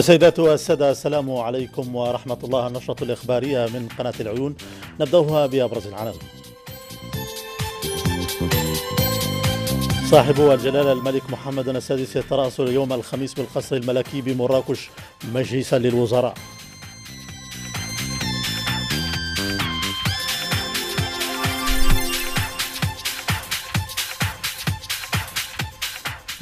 السيدات والسادة السلام عليكم ورحمة الله النشرة الإخبارية من قناة العيون نبدأها بأبرز العناوين صاحب الجلالة الملك محمد السادس يترأس يوم الخميس بالقصر الملكي بمراكش مجلسا للوزراء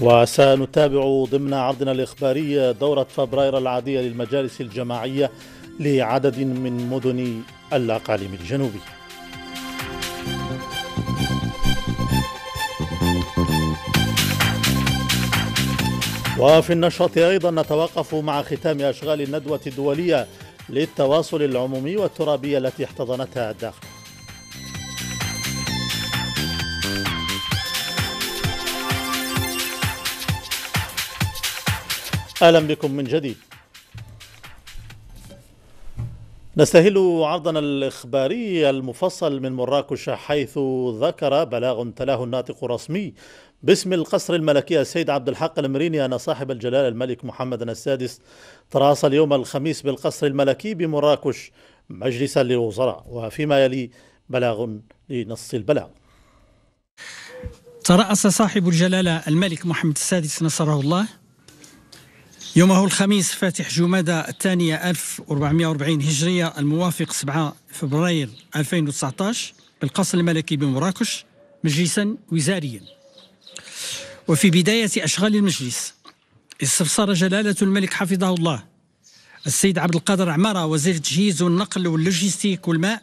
وسنتابع ضمن عرضنا الإخباري دورة فبراير العادية للمجالس الجماعية لعدد من مدن الأقاليم الجنوبية وفي النشاط أيضا نتوقف مع ختام أشغال الندوة الدولية للتواصل العمومي والترابية التي احتضنتها الداخل اهلا بكم من جديد. نستهل عرضنا الاخباري المفصل من مراكش حيث ذكر بلاغ تلاه الناطق الرسمي باسم القصر الملكي السيد عبد الحق المريني أن صاحب الجلالة الملك محمد السادس تراص اليوم الخميس بالقصر الملكي بمراكش مجلسا للوزراء وفيما يلي بلاغ لنص البلاغ ترأس صاحب الجلالة الملك محمد السادس نصره الله يومه الخميس فاتح جمادة الثانية 1440 هجرية الموافق 7 فبراير 2019 بالقصر الملكي بمراكش مجلسا وزاريا وفي بداية أشغال المجلس استفسر جلالة الملك حفظه الله السيد عبد القادر عمارة وزير التجهيز والنقل واللوجستيك والماء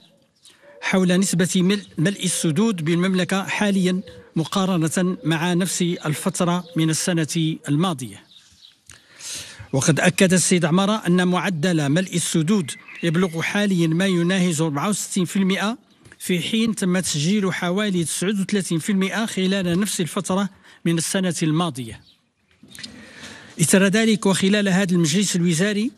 حول نسبة ملء السدود بالمملكة حاليا مقارنة مع نفس الفترة من السنة الماضية وقد أكد السيد عمارة أن معدل ملء السدود يبلغ حاليا ما يناهز 64% في حين تم تسجيل حوالي 39% خلال نفس الفترة من السنة الماضية إثر ذلك وخلال هذا المجلس الوزاري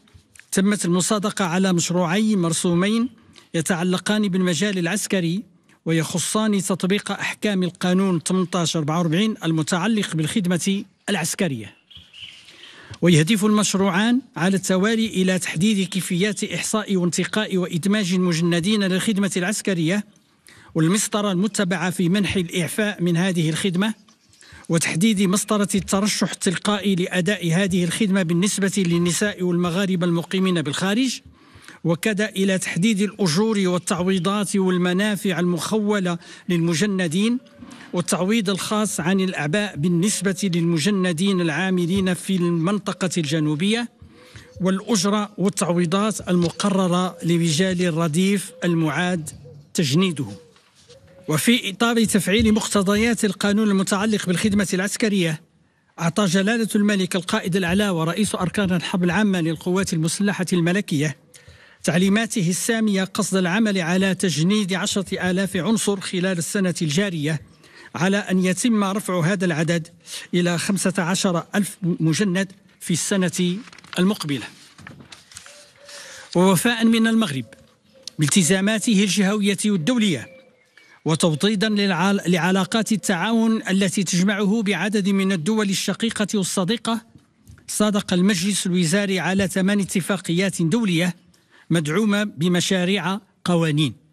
تمت المصادقة على مشروعي مرسومين يتعلقان بالمجال العسكري ويخصان تطبيق أحكام القانون 1844 المتعلق بالخدمة العسكرية ويهدف المشروعان على التوالي إلى تحديد كيفيات إحصاء وانتقاء وإدماج المجندين للخدمة العسكرية والمسطرة المتبعة في منح الإعفاء من هذه الخدمة وتحديد مسطرة الترشح التلقائي لأداء هذه الخدمة بالنسبة للنساء والمغاربة المقيمين بالخارج وكذا إلى تحديد الأجور والتعويضات والمنافع المخولة للمجندين والتعويض الخاص عن الأعباء بالنسبة للمجندين العاملين في المنطقة الجنوبية والأجرة والتعويضات المقررة لرجال الرديف المعاد تجنيده وفي إطار تفعيل مقتضيات القانون المتعلق بالخدمة العسكرية أعطى جلالة الملك القائد الأعلى ورئيس أركان الحرب العامة للقوات المسلحة الملكية تعليماته السامية قصد العمل على تجنيد عشرة آلاف عنصر خلال السنة الجارية على أن يتم رفع هذا العدد إلى 15 ألف مجند في السنة المقبلة ووفاء من المغرب بالتزاماته الجهوية والدولية وتوطيدا لعلاقات التعاون التي تجمعه بعدد من الدول الشقيقة والصديقة صادق المجلس الوزاري على ثمان اتفاقيات دولية مدعومة بمشاريع قوانين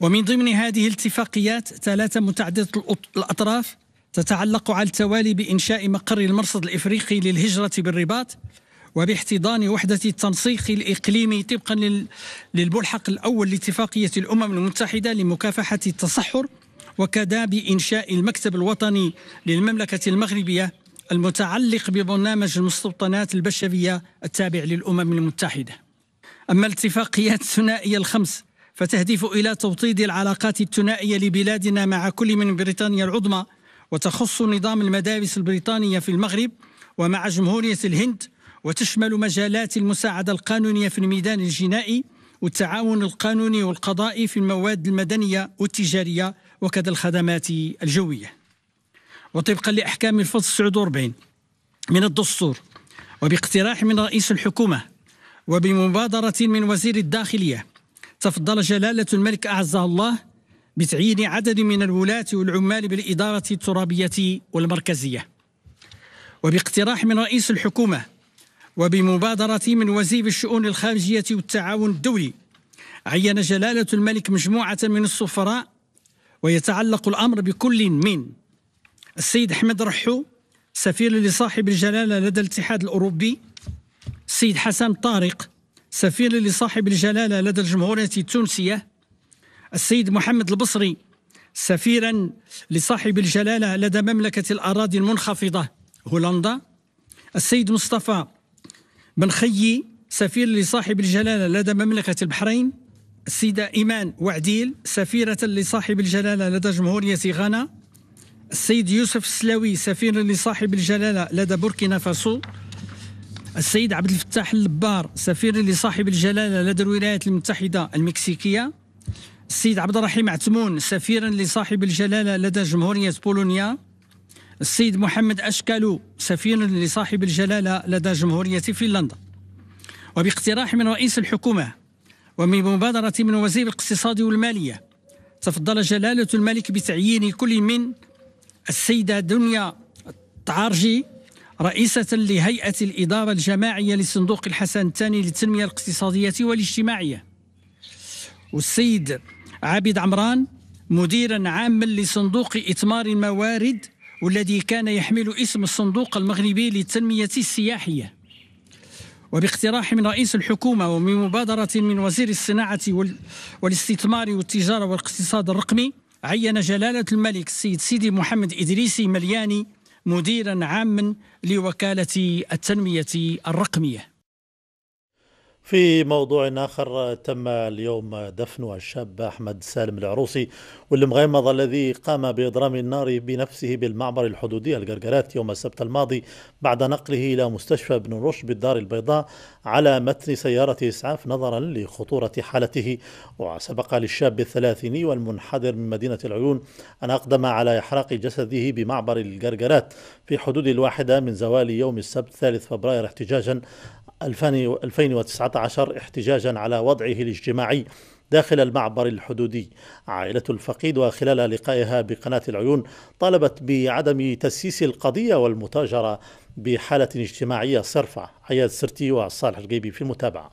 ومن ضمن هذه الاتفاقيات ثلاثة متعددة الأطراف تتعلق على التوالي بإنشاء مقر المرصد الإفريقي للهجرة بالرباط وباحتضان وحدة التنسيق الإقليمي طبقا للملحق الأول لاتفاقية الأمم المتحدة لمكافحة التصحر وكذا بإنشاء المكتب الوطني للمملكة المغربية المتعلق ببرنامج المستوطنات البشرية التابع للأمم المتحدة أما الاتفاقيات الثنائية الخمس فتهدف إلى توطيد العلاقات الثنائية لبلادنا مع كل من بريطانيا العظمى وتخص نظام المدارس البريطانية في المغرب ومع جمهورية الهند وتشمل مجالات المساعدة القانونية في الميدان الجنائي والتعاون القانوني والقضائي في المواد المدنية والتجارية وكذا الخدمات الجوية وطبقا لأحكام الفصل 49 من الدستور وباقتراح من رئيس الحكومة وبمبادرة من وزير الداخلية تفضل جلالة الملك أعزه الله بتعيين عدد من الولاة والعمال بالإدارة الترابية والمركزية وباقتراح من رئيس الحكومة وبمبادرة من وزير الشؤون الخارجية والتعاون الدولي عين جلالة الملك مجموعة من السفراء ويتعلق الأمر بكل من السيد أحمد رحو سفير لصاحب الجلالة لدى الاتحاد الأوروبي السيد حسن طارق سفير لصاحب الجلالة لدى الجمهورية التونسية السيد محمد البصري سفيرا لصاحب الجلالة لدى مملكة الأراضي المنخفضة هولندا السيد مصطفى بن خيي سفير لصاحب الجلالة لدى مملكة البحرين السيدة إيمان وعديل سفيرة لصاحب الجلالة لدى جمهورية غانا السيد يوسف السلاوي سفير لصاحب الجلالة لدى بوركينا فاسو السيد عبد الفتاح اللبار سفير لصاحب الجلاله لدى الولايات المتحده المكسيكيه السيد عبد الرحيم عتمون سفيرا لصاحب الجلاله لدى جمهوريه بولونيا السيد محمد اشكالو سفيرا لصاحب الجلاله لدى جمهوريه فنلندا وباقتراح من رئيس الحكومه ومن مبادره من وزير الاقتصاد والماليه تفضل جلاله الملك بتعيين كل من السيده دنيا تعارجي رئيسة لهيئة الإدارة الجماعية لصندوق الحسن الثاني للتنمية الاقتصادية والاجتماعية والسيد عابد عمران مديرا عاما لصندوق إثمار الموارد والذي كان يحمل اسم الصندوق المغربي للتنمية السياحية وباقتراح من رئيس الحكومة ومن مبادرة من وزير الصناعة والاستثمار والتجارة والاقتصاد الرقمي عين جلالة الملك السيد سيدي محمد إدريسي ملياني مديرا عاما لوكالة التنمية الرقمية في موضوع آخر تم اليوم دفن الشاب أحمد سالم العروسي والمغيمض الذي قام بإضرام النار بنفسه بالمعبر الحدودي القرقرات يوم السبت الماضي بعد نقله إلى مستشفى ابن رشد بالدار البيضاء على متن سيارة إسعاف نظرا لخطورة حالته وسبق للشاب الثلاثيني والمنحدر من مدينة العيون أن أقدم على إحراق جسده بمعبر القرقرات في حدود الواحدة من زوال يوم السبت 3 فبراير احتجاجا 2019 احتجاجا على وضعه الاجتماعي داخل المعبر الحدودي عائلة الفقيد وخلال لقائها بقناة العيون طالبت بعدم تسييس القضية والمتاجرة بحالة اجتماعية صرفة عياد سرتي وصالح القيبي في المتابعة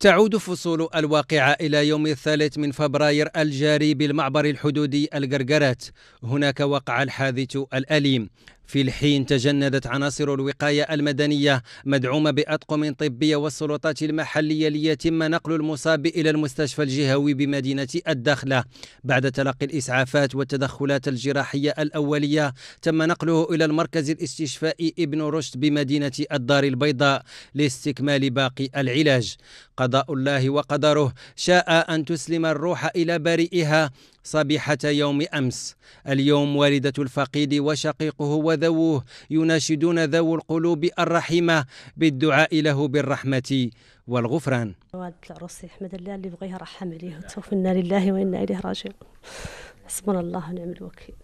تعود فصول الواقعة إلى يوم الثالث من فبراير الجاري بالمعبر الحدودي القرقرات هناك وقع الحادث الأليم في الحين تجندت عناصر الوقاية المدنية مدعومة بأطقم طبية والسلطات المحلية ليتم نقل المصاب إلى المستشفى الجهوي بمدينة الداخلة بعد تلقي الإسعافات والتدخلات الجراحية الأولية تم نقله إلى المركز الاستشفائي ابن رشد بمدينة الدار البيضاء لاستكمال باقي العلاج قضاء الله وقدره شاء أن تسلم الروح إلى بريئها صبيحة يوم أمس اليوم والدة الفقيد وشقيقه وذووه يناشدون ذوو القلوب الرحيمة بالدعاء له بالرحمة والغفران والد العروس أحمد الله اللي بغيها رحم عليه توفنا لله وإنا إليه راجعون حسبنا الله ونعم الوكيل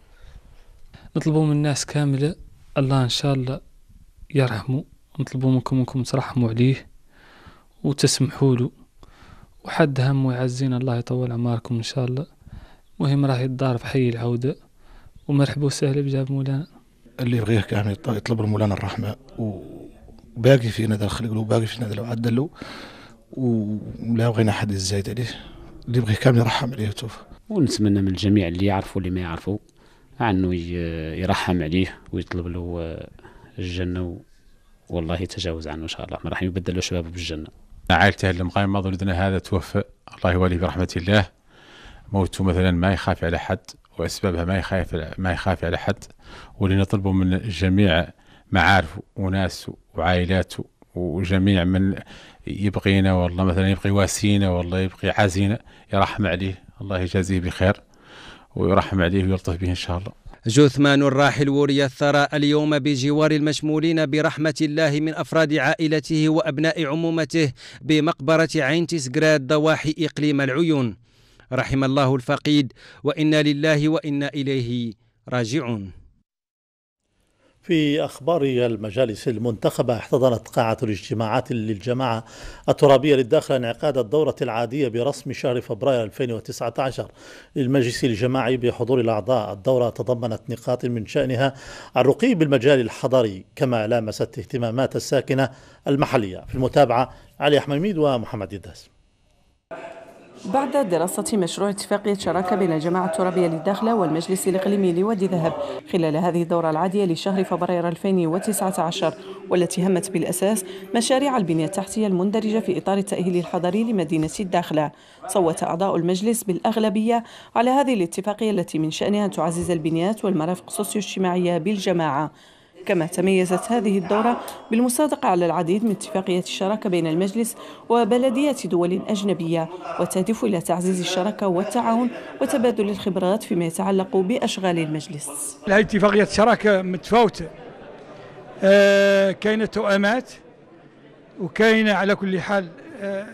نطلبوا من الناس كاملة الله إن شاء الله يرحمه نطلبوا منكم أنكم ترحموا عليه وتسمحوا له وحد همه ويعزينا الله يطول أعماركم إن شاء الله المهم راه الدار في حي العودة ومرحبا وسهلا بجاب مولانا اللي يبغيه كامل يطلب المولانا الرحمة وباقي فينا ذا الخلق له وباقي فينا ذا عدل له ولا بغينا حد يزايد عليه اللي يبغيه كامل يرحم عليه وتوفى ونتمنى من الجميع اللي يعرفوا اللي ما يعرفوا عنه يرحم عليه ويطلب له آه، الجنه والله يتجاوز عنه ان شاء الله ما راح له شبابه بالجنه عائلته المغامض ولدنا هذا توفى الله يواليه برحمه الله موته مثلا ما يخاف على حد واسبابها ما يخاف ما يخاف على حد واللي نطلبه من جميع معارف وناس وعائلاته وجميع من يبقينا والله مثلا يبقي واسينا والله يبقي عازينا يرحم عليه الله يجازيه بخير ويرحم عليه ويلطف به ان شاء الله جثمان الراحل وري الثرى اليوم بجوار المشمولين برحمة الله من أفراد عائلته وأبناء عمومته بمقبرة عين تسجراد ضواحي إقليم العيون رحم الله الفقيد وإنا لله وإنا إليه راجعون في أخبار المجالس المنتخبة احتضنت قاعة الاجتماعات للجماعة الترابية للداخل انعقاد الدورة العادية برسم شهر فبراير 2019 للمجلس الجماعي بحضور الأعضاء الدورة تضمنت نقاط من شأنها الرقي بالمجال الحضري كما لامست اهتمامات الساكنة المحلية في المتابعة علي أحمد ميد ومحمد الداس بعد دراسة مشروع اتفاقية شراكة بين الجماعة الترابية للداخلة والمجلس الإقليمي لوادي ذهب خلال هذه الدورة العادية لشهر فبراير 2019 والتي همت بالأساس مشاريع البنية التحتية المندرجة في إطار التأهيل الحضري لمدينة الداخلة صوت أعضاء المجلس بالأغلبية على هذه الاتفاقية التي من شأنها أن تعزز البنيات والمرافق السوسيو الاجتماعية بالجماعة كما تميزت هذه الدورة بالمصادقة على العديد من اتفاقيات الشراكة بين المجلس وبلديات دول أجنبية وتهدف إلى تعزيز الشراكة والتعاون وتبادل الخبرات فيما يتعلق بأشغال المجلس هذه اتفاقية الشراكة متفاوتة أه كاينة توأمات وكاينة على كل حال أه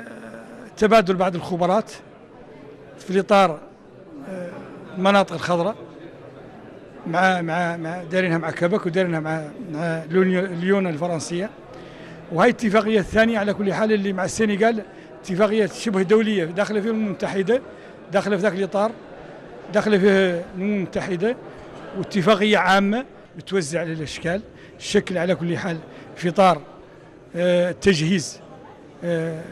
تبادل بعض الخبرات في الإطار أه المناطق الخضراء مع مع مع دارينها مع كبك ودارينها مع مع ليون الفرنسيه وهي الاتفاقيه الثانيه على كل حال اللي مع السنغال اتفاقيه شبه دوليه داخله في الامم المتحده داخله في ذاك الاطار داخله في الامم المتحده واتفاقيه عامه بتوزع على الاشكال الشكل على كل حال في اطار آه، تجهيز آه،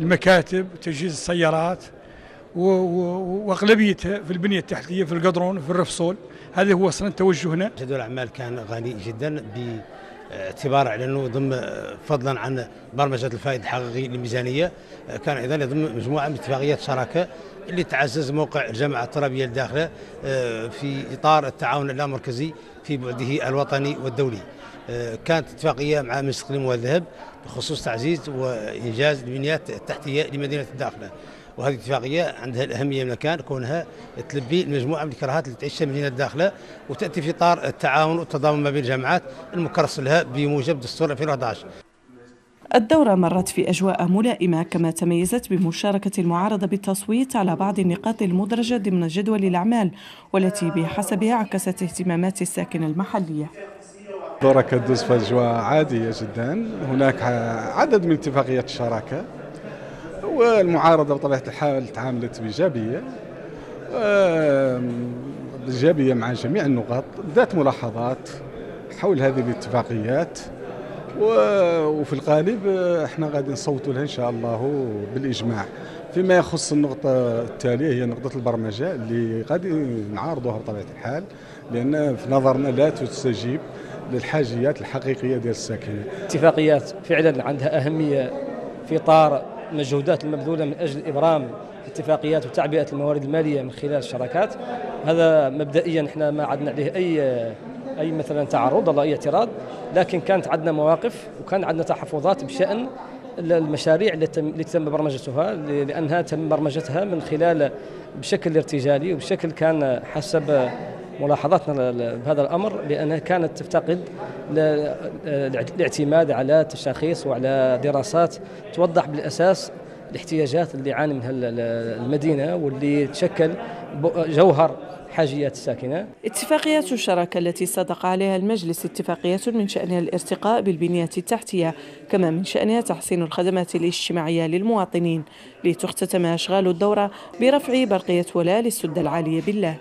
المكاتب وتجهيز السيارات واغلبيتها في البنيه التحتيه في القدرون في الرفصول هذا هو اصلا توجهنا جدول الاعمال كان غني جدا باعتبار على انه ضم فضلا عن برمجه الفائض الحقيقي للميزانيه كان ايضا يضم مجموعه من اتفاقيات شراكه اللي تعزز موقع الجامعه الترابيه الداخله آه، في اطار التعاون اللامركزي في بعده الوطني والدولي آه، كانت اتفاقيه مع مجلس الاقليم والذهب بخصوص تعزيز وانجاز البنيات التحتيه لمدينه الداخله وهذه الاتفاقيه عندها الاهميه من كان كونها تلبي المجموعه من الكراهات اللي تعيشها المدينه الداخله وتاتي في اطار التعاون والتضامن ما بين الجامعات المكرس لها بموجب دستور 2011 الدورة مرت في أجواء ملائمة كما تميزت بمشاركة المعارضة بالتصويت على بعض النقاط المدرجة ضمن جدول الأعمال والتي بحسبها عكست اهتمامات الساكن المحلية الدورة كدوز في أجواء عادية جدا هناك عدد من اتفاقيات الشراكة والمعارضه بطبيعه الحال تعاملت بايجابيه ايجابيه مع جميع النقاط ذات ملاحظات حول هذه الاتفاقيات وفي الغالب احنا غادي نصوتوا لها ان شاء الله بالاجماع فيما يخص النقطة التالية هي نقطة البرمجة اللي غادي نعارضوها بطبيعة الحال لأن في نظرنا لا تستجيب للحاجيات الحقيقية ديال الساكنة. اتفاقيات فعلا عندها أهمية في إطار المجهودات المبذولة من أجل إبرام اتفاقيات وتعبئة الموارد المالية من خلال الشراكات هذا مبدئيا احنا ما عدنا عليه أي أي مثلا تعرض ولا أي اعتراض لكن كانت عندنا مواقف وكان عندنا تحفظات بشأن المشاريع التي تم برمجتها لأنها تم برمجتها من خلال بشكل ارتجالي وبشكل كان حسب ملاحظتنا بهذا الامر بانها كانت تفتقد الاعتماد على التشخيص وعلى دراسات توضح بالاساس الاحتياجات اللي عاني منها المدينه واللي تشكل جوهر حاجيات الساكنة اتفاقيات الشراكة التي صدق عليها المجلس اتفاقية من شأنها الارتقاء بالبنية التحتية كما من شأنها تحسين الخدمات الاجتماعية للمواطنين لتختتم أشغال الدورة برفع برقية ولاء للسد العالية بالله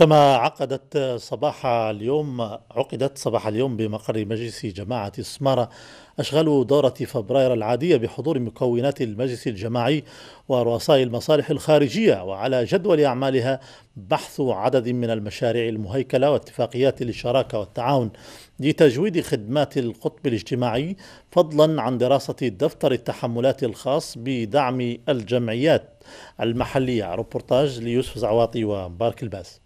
كما عقدت صباح اليوم عقدت صباح اليوم بمقر مجلس جماعة السمارة أشغال دورة فبراير العادية بحضور مكونات المجلس الجماعي ورؤساء المصالح الخارجية وعلى جدول أعمالها بحث عدد من المشاريع المهيكلة واتفاقيات للشراكة والتعاون لتجويد خدمات القطب الاجتماعي فضلا عن دراسة دفتر التحملات الخاص بدعم الجمعيات المحلية روبورتاج ليوسف زعواطي ومبارك الباس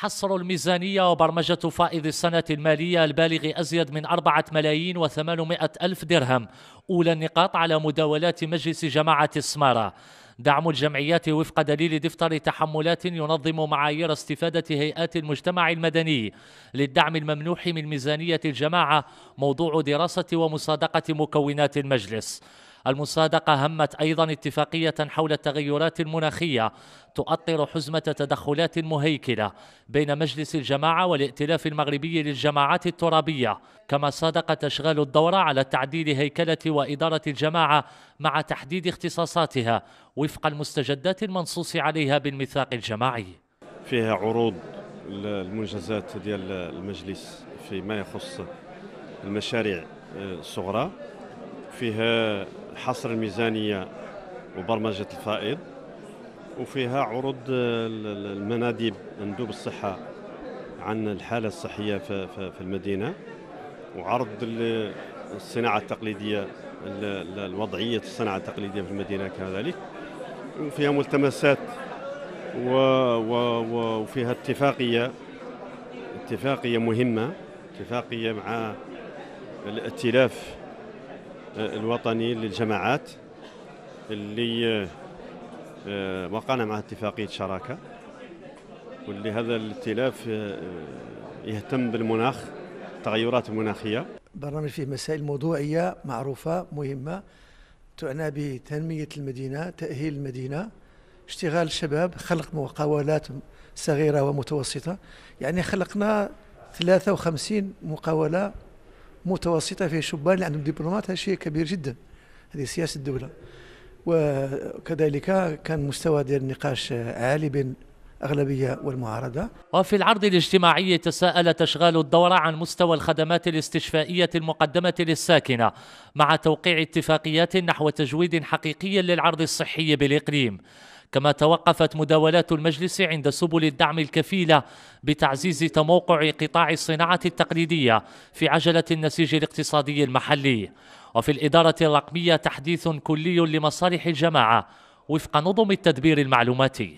حصر الميزانية وبرمجة فائض السنة المالية البالغ أزيد من أربعة ملايين وثمانمائة ألف درهم أولى النقاط على مداولات مجلس جماعة السمارة دعم الجمعيات وفق دليل دفتر تحملات ينظم معايير استفادة هيئات المجتمع المدني للدعم الممنوح من ميزانية الجماعة موضوع دراسة ومصادقة مكونات المجلس المصادقة همت أيضا اتفاقية حول التغيرات المناخية تؤطر حزمة تدخلات مهيكلة بين مجلس الجماعة والائتلاف المغربي للجماعات الترابية كما صادق أشغال الدورة على تعديل هيكلة وإدارة الجماعة مع تحديد اختصاصاتها وفق المستجدات المنصوص عليها بالميثاق الجماعي فيها عروض المنجزات ديال المجلس فيما يخص المشاريع آه، الصغرى فيها حصر الميزانيه وبرمجه الفائض وفيها عروض المناديب مندوب الصحه عن الحاله الصحيه في المدينه وعرض الصناعه التقليديه الوضعيه الصناعه التقليديه في المدينه كذلك وفيها ملتمسات وفيها اتفاقيه اتفاقيه مهمه اتفاقيه مع الائتلاف الوطني للجماعات اللي آه، وقعنا معها اتفاقية شراكة واللي هذا الائتلاف آه، يهتم بالمناخ التغيرات المناخية برنامج فيه مسائل موضوعية معروفة مهمة تعنى بتنمية المدينة تأهيل المدينة اشتغال الشباب خلق مقاولات صغيرة ومتوسطة يعني خلقنا 53 مقاولة متوسطه فيها شبان اللي عندهم دبلومات هذا شيء كبير جدا هذه سياسه الدوله وكذلك كان مستوى ديال النقاش عالي بين الأغلبية والمعارضة وفي العرض الاجتماعي تساءل تشغال الدورة عن مستوى الخدمات الاستشفائية المقدمة للساكنة مع توقيع اتفاقيات نحو تجويد حقيقي للعرض الصحي بالإقليم كما توقفت مداولات المجلس عند سبل الدعم الكفيلة بتعزيز تموقع قطاع الصناعة التقليدية في عجلة النسيج الاقتصادي المحلي وفي الإدارة الرقمية تحديث كلي لمصالح الجماعة وفق نظم التدبير المعلوماتي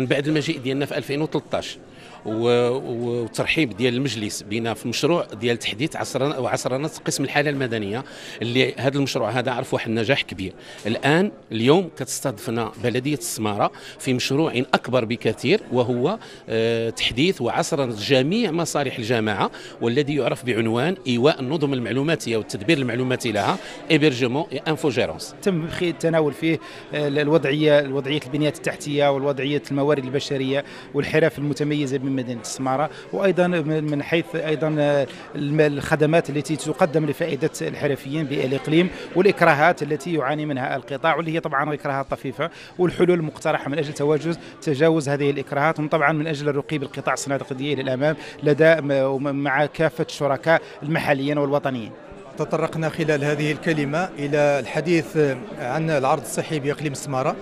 من بعد المجيء ديالنا في 2013 والترحيب ديال المجلس بنا في مشروع ديال تحديث وعصرنه قسم الحاله المدنيه اللي هذا المشروع هذا عرف واحد النجاح كبير الان اليوم كتستضفنا بلديه السماره في مشروع اكبر بكثير وهو آه، تحديث وعصرنه جميع مصالح الجماعه والذي يعرف بعنوان ايواء النظم المعلوماتيه والتدبير المعلوماتي لها ايبرجمون انفوجيرونس تم التناول فيه آه، الوضعيه الوضعيه البنيات التحتيه والوضعيه الموارد البشريه والحرف المتميزه بما مدينه السماره وايضا من حيث ايضا الخدمات التي تقدم لفائده الحرفيين بالاقليم والاكراهات التي يعاني منها القطاع واللي هي طبعا اكراهات طفيفه والحلول المقترحه من اجل تواجد تجاوز هذه الاكراهات وطبعا من اجل الرقي بالقطاع الصناعي الى الامام لدى مع كافه الشركاء المحليين والوطنيين تطرقنا خلال هذه الكلمة إلى الحديث عن العرض الصحي بإقليم السمارة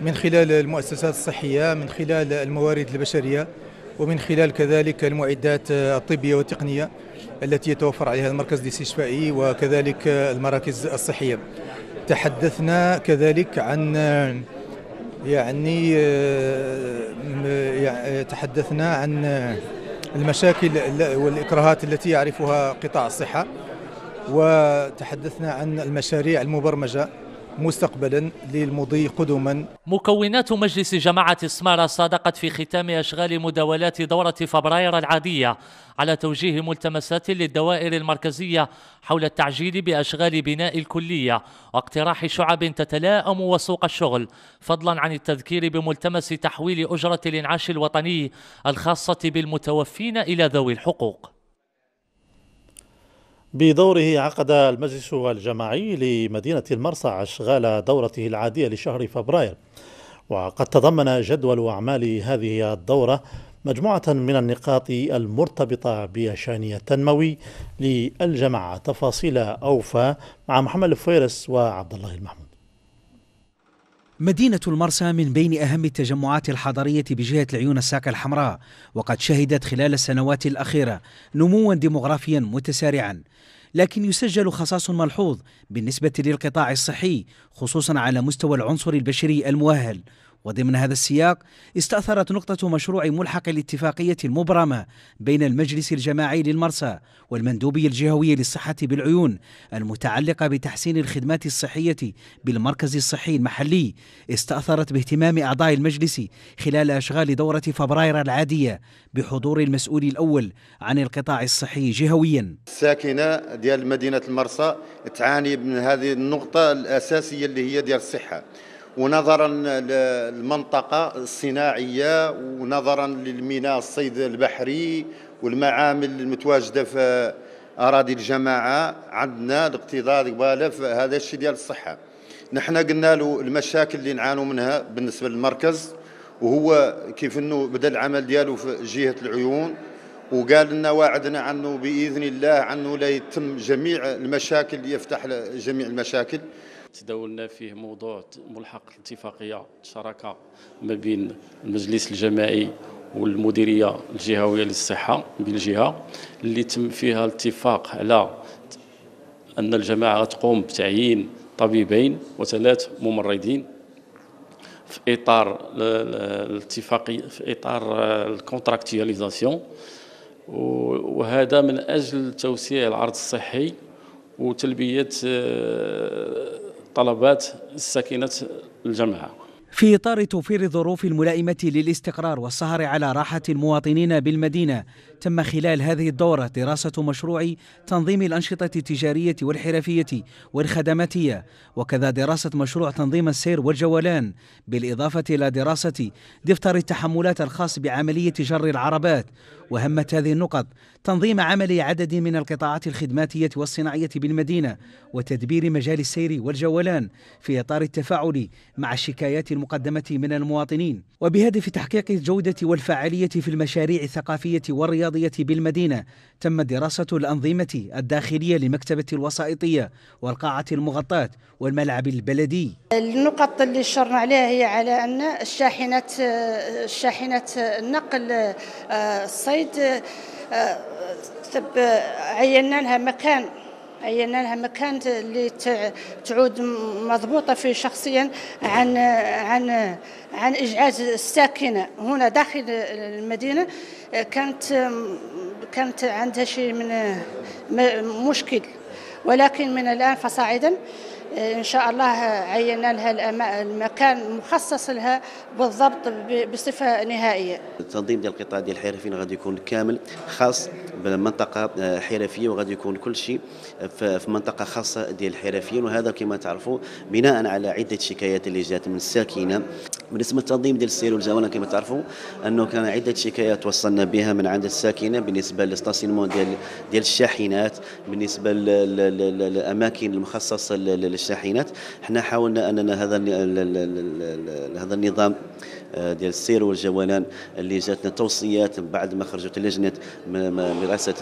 من خلال المؤسسات الصحية من خلال الموارد البشرية ومن خلال كذلك المعدات الطبية والتقنية التي يتوفر عليها المركز الاستشفائي وكذلك المراكز الصحية تحدثنا كذلك عن يعني, آه، يعني تحدثنا عن المشاكل والإكراهات التي يعرفها قطاع الصحة وتحدثنا عن المشاريع المبرمجة مستقبلا للمضي قدما مكونات مجلس جماعة سمارة صادقت في ختام أشغال مداولات دورة فبراير العادية على توجيه ملتمسات للدوائر المركزية حول التعجيل بأشغال بناء الكلية واقتراح شعب تتلائم وسوق الشغل فضلا عن التذكير بملتمس تحويل أجرة الإنعاش الوطني الخاصة بالمتوفين إلى ذوي الحقوق بدوره عقد المجلس الجماعي لمدينة المرصع أشغال دورته العادية لشهر فبراير وقد تضمن جدول أعمال هذه الدورة مجموعة من النقاط المرتبطة بشأنية التنموي للجماعة تفاصيل أوفى مع محمد الفيرس وعبد الله المحمود مدينة المرسى من بين أهم التجمعات الحضرية بجهة العيون الساكة الحمراء وقد شهدت خلال السنوات الأخيرة نموا ديمغرافيا متسارعا لكن يسجل خصاص ملحوظ بالنسبة للقطاع الصحي خصوصا على مستوى العنصر البشري المؤهل وضمن هذا السياق استأثرت نقطة مشروع ملحق الاتفاقية المبرمة بين المجلس الجماعي للمرسى والمندوبية الجهوية للصحة بالعيون المتعلقة بتحسين الخدمات الصحية بالمركز الصحي المحلي استأثرت باهتمام أعضاء المجلس خلال أشغال دورة فبراير العادية بحضور المسؤول الأول عن القطاع الصحي جهويا الساكنة ديال مدينة المرسى تعاني من هذه النقطة الأساسية اللي هي ديال الصحة ونظرا للمنطقة الصناعية ونظرا للميناء الصيد البحري والمعامل المتواجدة في أراضي الجماعة عندنا الاقتضاد قبالة في هذا الشيء ديال الصحة نحن قلنا له المشاكل اللي نعانوا منها بالنسبة للمركز وهو كيف انه بدا العمل ديالو في جهه العيون وقال لنا واعدنا عنه باذن الله عنه لا يتم جميع المشاكل يفتح جميع المشاكل تداولنا فيه موضوع ملحق اتفاقيه شراكه ما بين المجلس الجماعي والمديريه الجهويه للصحه بالجهه اللي تم فيها الاتفاق على ان الجماعه غتقوم بتعيين طبيبين وثلاث ممرضين في اطار الاتفاقيه في اطار الكونتراكتياليزاسيون وهذا من اجل توسيع العرض الصحي وتلبيه آه، طلبات سكينة الجماعة في إطار توفير الظروف الملائمة للاستقرار والسهر على راحة المواطنين بالمدينة تم خلال هذه الدورة دراسة مشروع تنظيم الأنشطة التجارية والحرفية والخدماتية وكذا دراسة مشروع تنظيم السير والجولان بالإضافة إلى دراسة دفتر التحملات الخاص بعملية جر العربات وهمة هذه النقط تنظيم عمل عدد من القطاعات الخدماتية والصناعية بالمدينة وتدبير مجال السير والجولان في إطار التفاعل مع الشكايات المقدمة من المواطنين وبهدف تحقيق الجودة والفعالية في المشاريع الثقافية والرياضية بالمدينة تم دراسة الأنظمة الداخلية لمكتبة الوسائطية والقاعة المغطاة والملعب البلدي النقط اللي شرنا عليها هي على أن الشاحنة الشاحنة النقل آه، الصيد جيت آه، آه، عينا لها مكان عينا لها مكان اللي تعود مضبوطه فيه شخصيا عن عن عن اجعاز الساكنه هنا داخل المدينه آه، كانت كانت عندها شيء من مشكل ولكن من الان فصاعدا ان شاء الله عينا لها المكان مخصص لها بالضبط بصفه نهائيه. التنظيم ديال القطاع ديال الحرفيين غادي يكون كامل خاص بمنطقه حرفيه وغادي يكون كل شيء في منطقه خاصه ديال الحرفيين وهذا كما تعرفوا بناء على عده شكايات اللي جات من الساكنه بالنسبه للتنظيم ديال السير والجوانب كما تعرفوا انه كان عده شكايات وصلنا بها من عند الساكنه بالنسبه للستاسيونمون ديال ديال الشاحنات بالنسبه للاماكن المخصصه لل الشاحنات حنا حاولنا اننا هذا هذا النظام آه، ديال السير والجولان اللي جاتنا توصيات بعد ما خرجت لجنه مراسه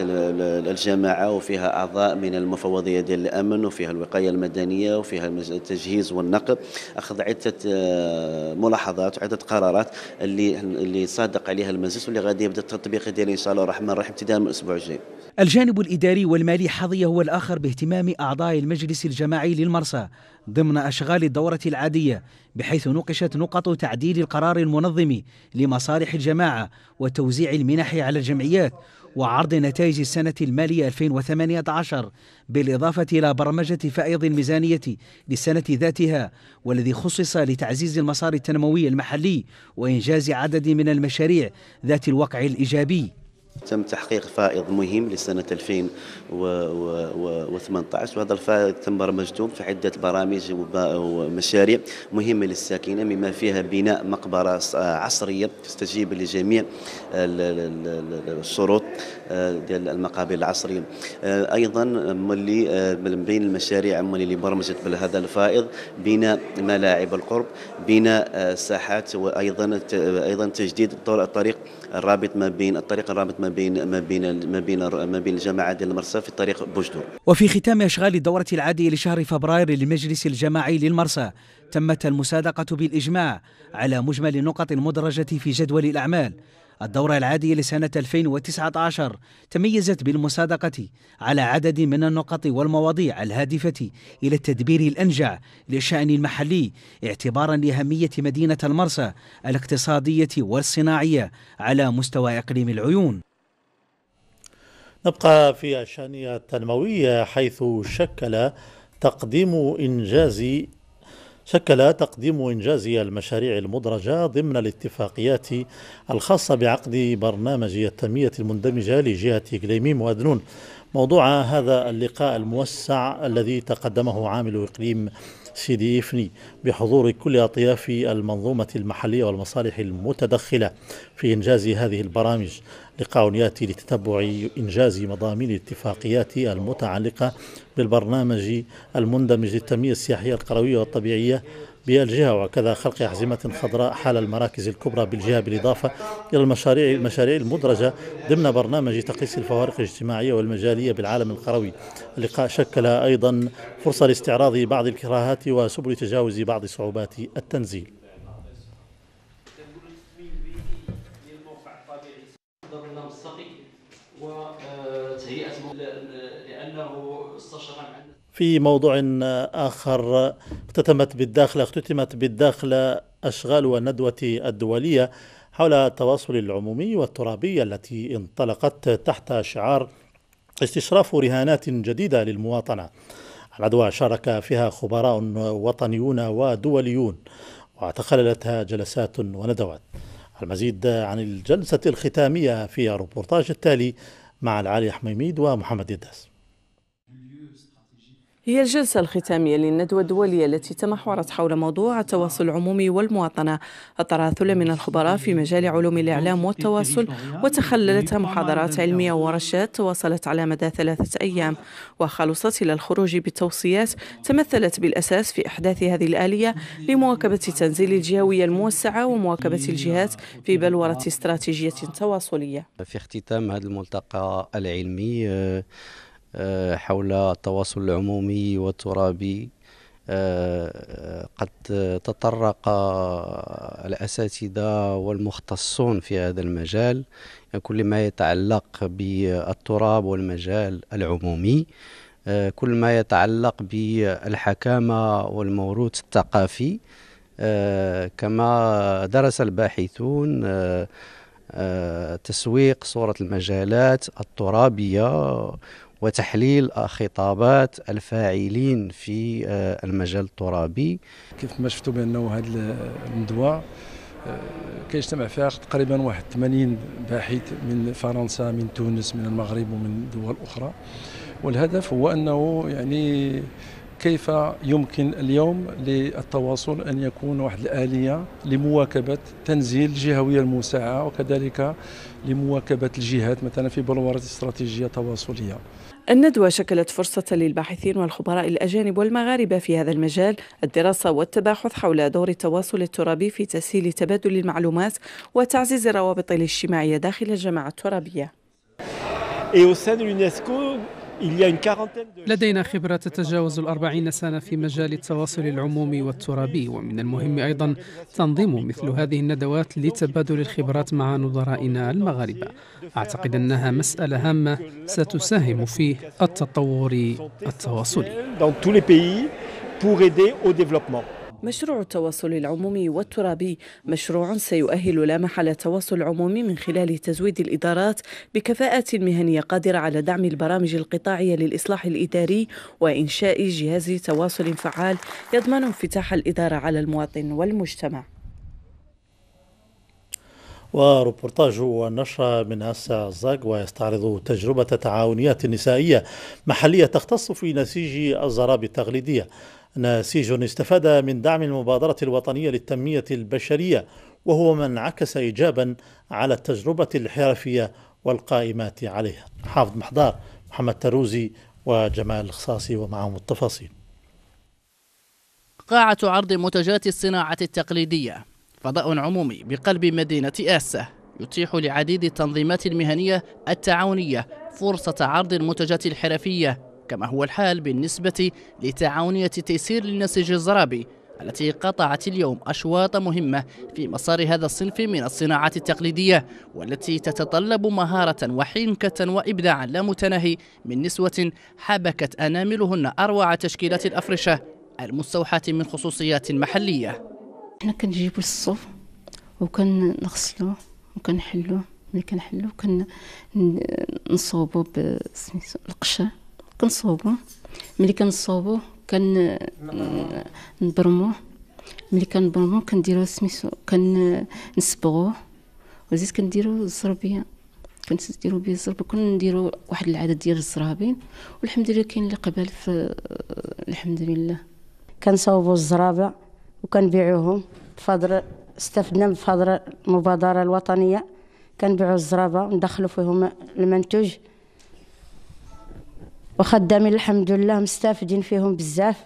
الجماعه وفيها اعضاء من المفوضيه ديال الامن وفيها الوقايه المدنيه وفيها التجهيز والنقل اخذ عده آه، ملاحظات وعده قرارات اللي اللي صادق عليها المجلس واللي غادي يبدا التطبيق ديال ان شاء الله الرحمن الرحيم ابتداء من الاسبوع الجاي. الجانب الاداري والمالي حظي هو الاخر باهتمام اعضاء المجلس الجماعي للمرسى ضمن اشغال الدوره العاديه بحيث نوقشت نقط تعديل القرار المنظم لمصالح الجماعة وتوزيع المنح على الجمعيات وعرض نتائج السنة المالية 2018 بالإضافة إلى برمجة فائض الميزانية للسنة ذاتها والذي خصص لتعزيز المسار التنموي المحلي وإنجاز عدد من المشاريع ذات الوقع الإيجابي تم تحقيق فائض مهم لسنة 2018 وهذا الفائض تم برمجته في عدة برامج ومشاريع مهمة للساكنة مما فيها بناء مقبرة عصرية تستجيب لجميع الشروط ديال المقابل العصري آه، ايضا ملي آه، بين المشاريع ملي اللي برمجت بهذا الفائض بناء ملاعب القرب بناء آه، ساحات وايضا ايضا تجديد الطريق الرابط ما بين الطريق الرابط ما بين ما بين ما بين ما بين الجماعه ديال المرسى في طريق بوجدور وفي ختام اشغال الدوره العاديه لشهر فبراير للمجلس الجماعي للمرسى تمت المصادقه بالاجماع على مجمل النقط المدرجه في جدول الاعمال الدورة العادية لسنة 2019 تميزت بالمصادقة على عدد من النقط والمواضيع الهادفة إلى التدبير الأنجع للشأن المحلي اعتبارا لأهمية مدينة المرسى الاقتصادية والصناعية على مستوى إقليم العيون نبقى في الشأنية التنموية حيث شكل تقديم إنجاز شكل تقديم إنجاز المشاريع المدرجة ضمن الاتفاقيات الخاصة بعقد برنامج التنمية المندمجة لجهة إقليميم وأدنون موضوع هذا اللقاء الموسع الذي تقدمه عامل إقليم سيدي إفني بحضور كل أطياف المنظومة المحلية والمصالح المتدخلة في إنجاز هذه البرامج لقاء ياتي لتتبع انجاز مضامين الاتفاقيات المتعلقه بالبرنامج المندمج للتنميه السياحيه القرويه والطبيعيه بالجهة وكذا خلق أحزمة خضراء حال المراكز الكبرى بالجهة بالإضافة إلى المشاريع المشاريع المدرجة ضمن برنامج تقليص الفوارق الاجتماعية والمجالية بالعالم القروي اللقاء شكل أيضا فرصة لاستعراض بعض الكراهات وسبل تجاوز بعض صعوبات التنزيل في موضوع آخر اختتمت بالداخل اختتمت بالداخل أشغال الندوة الدولية حول التواصل العمومي والترابي التي انطلقت تحت شعار استشراف رهانات جديدة للمواطنة العدوى شارك فيها خبراء وطنيون ودوليون وتخللتها جلسات وندوات المزيد عن الجلسة الختامية في الربورتاج التالي مع العالي حميميد ومحمد الداس هي الجلسة الختامية للندوة الدولية التي تمحورت حول موضوع التواصل العمومي والمواطنة التراثل من الخبراء في مجال علوم الإعلام والتواصل وتخللتها محاضرات علمية ورشات تواصلت على مدى ثلاثة أيام وخلصت إلى الخروج بتوصيات تمثلت بالأساس في إحداث هذه الآلية لمواكبة تنزيل الجهوية الموسعة ومواكبة الجهات في بلورة استراتيجية تواصلية في اختتام هذا الملتقى العلمي آه، آه، حول التواصل العمومي والترابي آه، آه، قد تطرق الأساتذة والمختصون في هذا المجال كل ما يتعلق بالتراب والمجال العمومي كل ما يتعلق بالحكامة والموروث الثقافي كما درس الباحثون تسويق صورة المجالات الترابية وتحليل خطابات الفاعلين في آه، المجال الترابي كيف ما شفتوا بانه هذا الندوه آه، كيجتمع فيها تقريبا واحد 80 باحث من فرنسا من تونس من المغرب ومن دول اخرى والهدف هو انه يعني كيف يمكن اليوم للتواصل ان يكون واحد الاليه لمواكبه تنزيل الجهويه الموسعه وكذلك لمواكبه الجهات مثلا في بلورات استراتيجيه تواصليه الندوة شكلت فرصة للباحثين والخبراء الأجانب والمغاربة في هذا المجال الدراسة والتباحث حول دور التواصل الترابي في تسهيل تبادل المعلومات وتعزيز الروابط الاجتماعية داخل الجماعة الترابية. Et au sein de l'UNESCO, لدينا خبرة تتجاوز الأربعين سنة في مجال التواصل العمومي والترابي ومن المهم أيضا تنظيم مثل هذه الندوات لتبادل الخبرات مع نظرائنا المغاربة أعتقد أنها مسألة هامة ستساهم في التطور التواصلي مشروع التواصل العمومي والترابي مشروع سيؤهل لا محل تواصل عمومي من خلال تزويد الإدارات بكفاءات مهنية قادرة على دعم البرامج القطاعية للإصلاح الإداري وإنشاء جهاز تواصل فعال يضمن انفتاح الإدارة على المواطن والمجتمع وروبورتاج ونشر من أسا الزاق ويستعرض تجربة تعاونيات نسائية محلية تختص في نسيج الزراب التقليدية نسيج استفاد من دعم المبادرة الوطنية للتنمية البشرية وهو ما انعكس إيجابا على التجربة الحرفية والقائمات عليها حافظ محضار محمد تروزي وجمال الخصاصي ومعهم التفاصيل قاعة عرض منتجات الصناعة التقليدية فضاء عمومي بقلب مدينة آسة يتيح لعديد التنظيمات المهنية التعاونية فرصة عرض المنتجات الحرفية كما هو الحال بالنسبة لتعاونية تيسير للنسيج الزرابي التي قطعت اليوم أشواط مهمة في مسار هذا الصنف من الصناعات التقليدية والتي تتطلب مهارة وحنكة وإبداعا لا متناهي من نسوة حبكت أناملهن أروع تشكيلات الأفرشة المستوحاة من خصوصيات محلية احنا كنجيبو الصوف وكنغسلوه وكنحلوه ملي كنحلو كنصوبو بسميتو القشه كنصوبو ملي كنصوبو كن نبرموه ملي كنبرمو كنديرو سميتو كنصبغوه وزيد كنديرو الزربيه كنديرو به الزرب كنديرو واحد العدد ديال الزرابين والحمد لله كاين اللي قبل في الحمد لله كنصوبو الزرابه وكنبيعوهم بفضل استفدنا بفضل المبادره الوطنيه كنبيعو الزرابه وندخلو فيهم المنتوج وخدامين الحمد لله مستافدين فيهم بزاف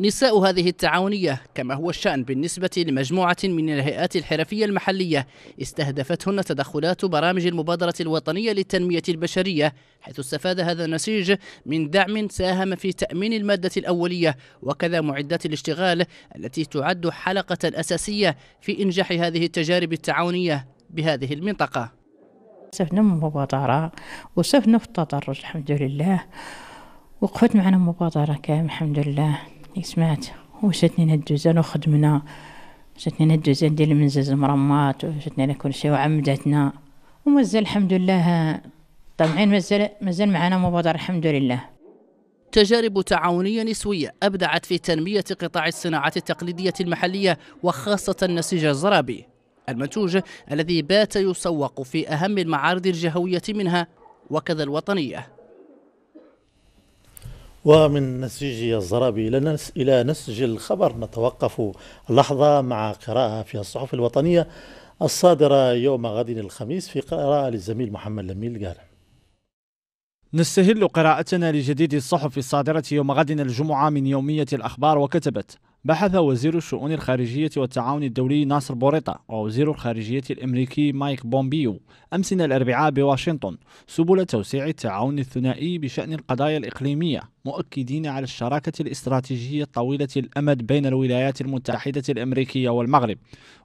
نساء هذه التعاونية كما هو الشأن بالنسبة لمجموعة من الهيئات الحرفية المحلية استهدفتهن تدخلات برامج المبادرة الوطنية للتنمية البشرية حيث استفاد هذا النسيج من دعم ساهم في تأمين المادة الأولية وكذا معدات الاشتغال التي تعد حلقة أساسية في إنجاح هذه التجارب التعاونية بهذه المنطقة سفنا مبادرة وسفنا في التدرج الحمد لله وقفت معنا مبادرة كامل الحمد لله سمعت وشتني الدوزان وخدمنا شتني الدوزان ديال المنزز مرمات وشتني كل شيء وعمدتنا ومازال الحمد لله طبعا مازال مازال معنا مبادرة الحمد لله تجارب تعاونية نسوية أبدعت في تنمية قطاع الصناعات التقليدية المحلية وخاصة نسيج الزرابي المنتوج الذي بات يسوق في أهم المعارض الجهوية منها وكذا الوطنية ومن نسيج الزرابي إلى إلى نسج الخبر نتوقف لحظة مع قراءة في الصحف الوطنية الصادرة يوم غد الخميس في قراءة للزميل محمد لميل قال نستهل قراءتنا لجديد الصحف الصادرة يوم غد الجمعة من يومية الأخبار وكتبت بحث وزير الشؤون الخارجية والتعاون الدولي ناصر بوريطة ووزير الخارجية الأمريكي مايك بومبيو أمسنا الأربعاء بواشنطن سبل توسيع التعاون الثنائي بشأن القضايا الإقليمية مؤكدين على الشراكة الاستراتيجية الطويلة الأمد بين الولايات المتحدة الأمريكية والمغرب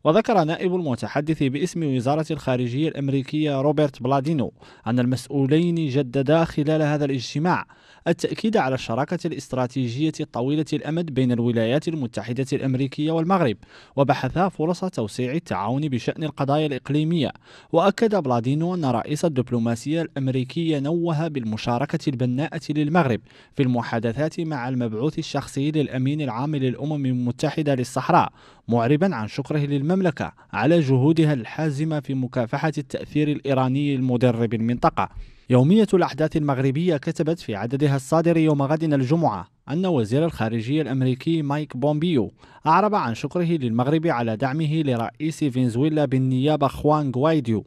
وذكر نائب المتحدث باسم وزارة الخارجية الأمريكية روبرت بلادينو أن المسؤولين جددا خلال هذا الاجتماع التأكيد على الشراكة الاستراتيجية الطويلة الأمد بين الولايات المتحدة الأمريكية والمغرب وبحثا فرص توسيع التعاون بشأن القضايا الإقليمية وأكد بلادينو أن رئيس الدبلوماسية الأمريكية نوه بالمشاركة البناءة للمغرب في المحادثات مع المبعوث الشخصي للأمين العام للأمم المتحدة للصحراء معربا عن شكره للمملكة على جهودها الحازمة في مكافحة التأثير الإيراني المدرب بالمنطقة يومية الأحداث المغربية كتبت في عددها الصادر يوم غد الجمعة أن وزير الخارجية الأمريكي مايك بومبيو أعرب عن شكره للمغرب على دعمه لرئيس فنزويلا بالنيابة خوان غوايديو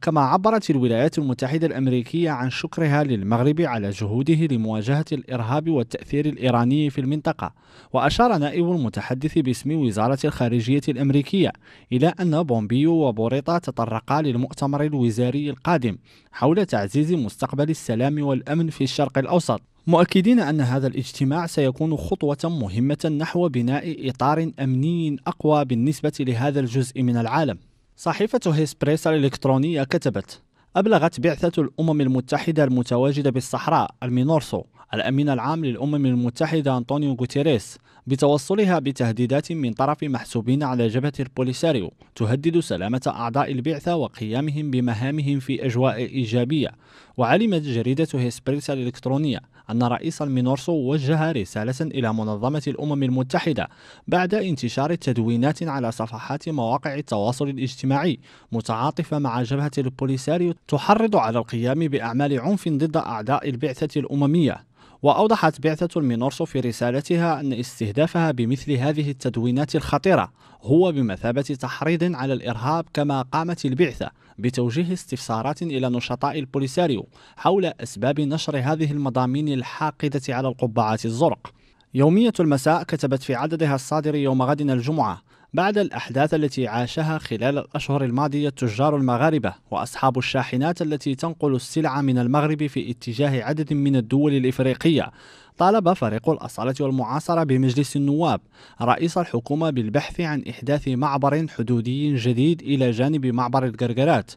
كما عبرت الولايات المتحدة الأمريكية عن شكرها للمغرب على جهوده لمواجهة الإرهاب والتأثير الإيراني في المنطقة وأشار نائب المتحدث باسم وزارة الخارجية الأمريكية إلى أن بومبيو وبوريطا تطرقا للمؤتمر الوزاري القادم حول تعزيز مستقبل السلام والأمن في الشرق الأوسط مؤكدين أن هذا الاجتماع سيكون خطوة مهمة نحو بناء إطار أمني أقوى بالنسبة لهذا الجزء من العالم صحيفة هيسبريسا الإلكترونية كتبت أبلغت بعثة الأمم المتحدة المتواجدة بالصحراء المينورسو الأمين العام للأمم المتحدة أنطونيو غوتيريس بتوصلها بتهديدات من طرف محسوبين على جبهة البوليساريو تهدد سلامة أعضاء البعثة وقيامهم بمهامهم في أجواء إيجابية وعلمت جريدة هيسبريسا الإلكترونية أن رئيس المينورسو وجه رسالة إلى منظمة الأمم المتحدة بعد انتشار تدوينات على صفحات مواقع التواصل الاجتماعي متعاطفة مع جبهة البوليساريو تحرض على القيام بأعمال عنف ضد أعداء البعثة الأممية وأوضحت بعثة المينورسو في رسالتها أن استهدافها بمثل هذه التدوينات الخطيرة هو بمثابة تحريض على الإرهاب كما قامت البعثة بتوجيه استفسارات إلى نشطاء البوليساريو حول أسباب نشر هذه المضامين الحاقدة على القبعات الزرق يومية المساء كتبت في عددها الصادر يوم غد الجمعة بعد الأحداث التي عاشها خلال الأشهر الماضية تجار المغاربة وأصحاب الشاحنات التي تنقل السلع من المغرب في اتجاه عدد من الدول الإفريقية طالب فريق الأصالة والمعاصرة بمجلس النواب رئيس الحكومة بالبحث عن إحداث معبر حدودي جديد إلى جانب معبر القرقرات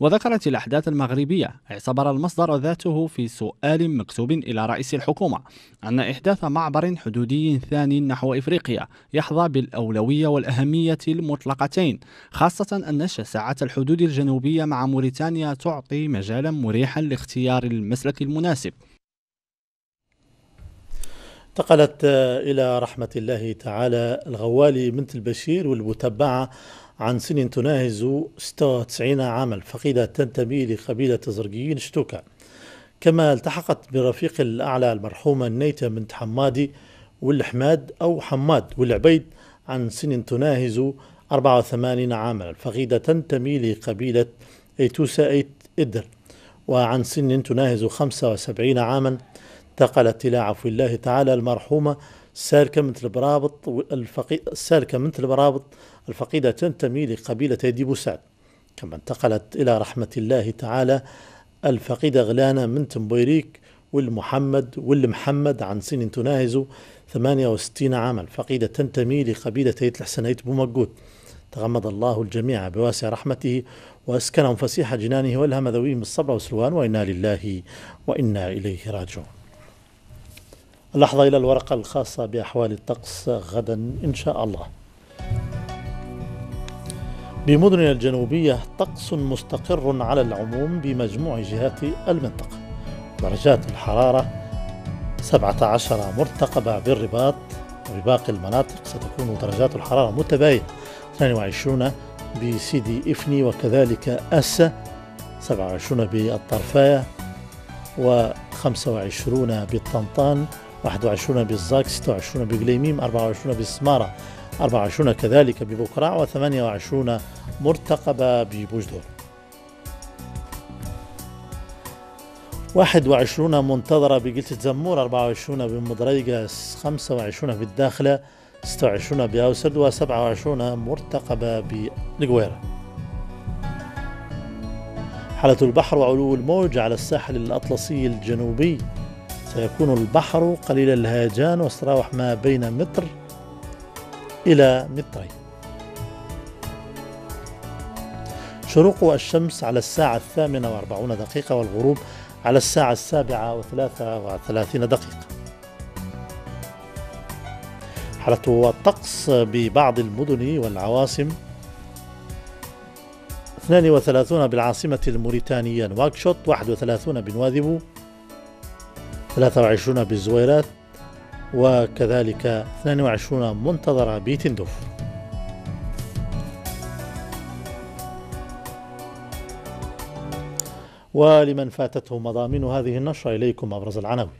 وذكرت الأحداث المغربية اعتبر المصدر ذاته في سؤال مكتوب إلى رئيس الحكومة أن إحداث معبر حدودي ثاني نحو إفريقيا يحظى بالأولوية والأهمية المطلقتين خاصة أن شساعة الحدود الجنوبية مع موريتانيا تعطي مجالا مريحا لاختيار المسلك المناسب انتقلت آه، إلى رحمة الله تعالى الغوالي بنت البشير والمتبعة عن سن تناهز 96 عاما الفقيدة تنتمي لقبيلة زرقيين شتوكا كما التحقت برفيق الأعلى المرحومة النيتة بنت حمادي والحماد أو حماد والعبيد عن سن تناهز 84 عاما الفقيدة تنتمي لقبيلة أيتوسا أيت إدر وعن سن تناهز 75 عاما انتقلت إلى عفو الله تعالى المرحومة سالكة مثل برابط الفقي... سالكة مثل برابط الفقيدة تنتمي لقبيلة يدي بوسعد كما انتقلت إلى رحمة الله تعالى الفقيدة غلانة من تمبيريك والمحمد والمحمد عن سن تناهز 68 عاما الفقيدة تنتمي لقبيلة يد الحسنيت بومقود تغمد الله الجميع بواسع رحمته وأسكنهم فسيح جنانه والهم ذويهم الصبر والسلوان وإنا لله وإنا إليه راجعون اللحظة إلى الورقة الخاصة بأحوال الطقس غدا إن شاء الله بمدننا الجنوبية طقس مستقر على العموم بمجموع جهات المنطقة درجات الحرارة 17 مرتقبة بالرباط وباقي المناطق ستكون درجات الحرارة متباينة 22 بسيدي إفني وكذلك أسا 27 بالطرفاية و 25 بالطنطان 21 بالزاك 26 بقليميم 24 بالسمارة 24 كذلك ببقرع و28 مرتقبة ببوجدور 21 منتظرة بقلة زمور 24 بمدريقة 25 بالداخلة 26 بأوسد و27 مرتقبة بالقويرة حالة البحر وعلو الموج على الساحل الأطلسي الجنوبي سيكون البحر قليل الهاجان واستراوح ما بين متر إلى مترين شروق الشمس على الساعة الثامنة وأربعون دقيقة والغروب على الساعة السابعة وثلاثة وثلاثين دقيقة حالة الطقس ببعض المدن والعواصم 32 بالعاصمة الموريتانية نواكشوط 31 بنواذبو 23 بالزويرات وكذلك 22 منتظرة بتندوف ولمن فاتته مضامين هذه النشرة إليكم أبرز العناوين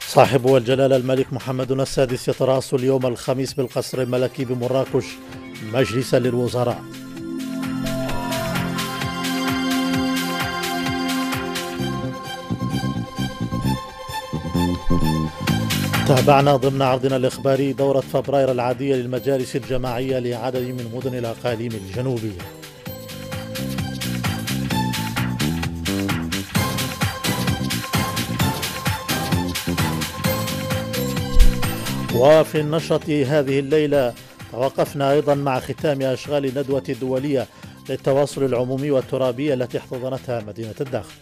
صاحب الجلالة الملك محمد السادس يترأس اليوم الخميس بالقصر الملكي بمراكش مجلسا للوزراء تابعنا ضمن عرضنا الإخباري دورة فبراير العادية للمجالس الجماعية لعدد من مدن الأقاليم الجنوبية وفي النشرة هذه الليلة توقفنا أيضا مع ختام أشغال الندوة الدولية للتواصل العمومي والترابي التي احتضنتها مدينة الداخل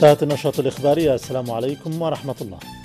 انتهت النشاط الإخباري السلام عليكم ورحمة الله